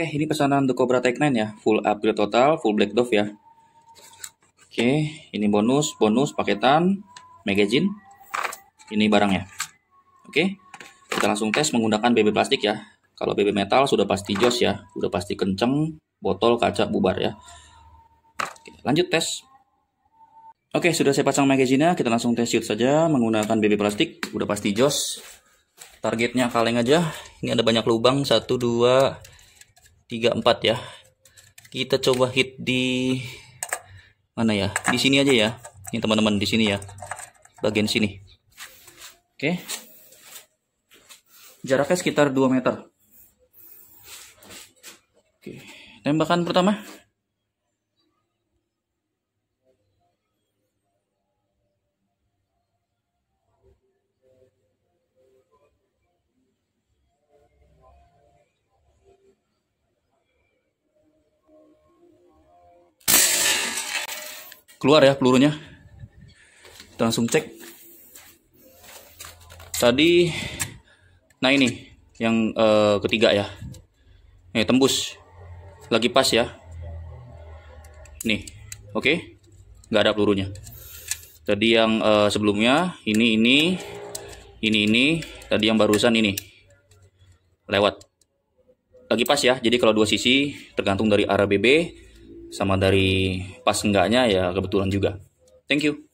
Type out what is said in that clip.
Oke, ini pesanan The Cobra Tech 9 ya. Full upgrade total, full black dove ya. Oke, ini bonus, bonus paketan, magazine. Ini barangnya. Oke, kita langsung tes menggunakan BB plastik ya. Kalau BB metal sudah pasti jos ya, Sudah pasti kenceng, botol, kaca, bubar ya. Oke, lanjut tes. Oke, sudah saya pasang magazine-nya, kita langsung tes shoot saja menggunakan BB plastik, Sudah pasti jos. Targetnya kaleng aja, ini ada banyak lubang, Satu dua. 34 ya. Kita coba hit di mana ya? Di sini aja ya. Ini teman-teman di sini ya. Bagian sini. Oke. Jaraknya sekitar 2 meter. Oke. Tembakan pertama. keluar ya pelurunya kita langsung cek tadi nah ini yang uh, ketiga ya eh tembus lagi pas ya nih oke okay? nggak ada pelurunya tadi yang uh, sebelumnya ini ini ini ini tadi yang barusan ini lewat lagi pas ya jadi kalau dua sisi tergantung dari arah BB sama dari pas enggaknya ya kebetulan juga. Thank you.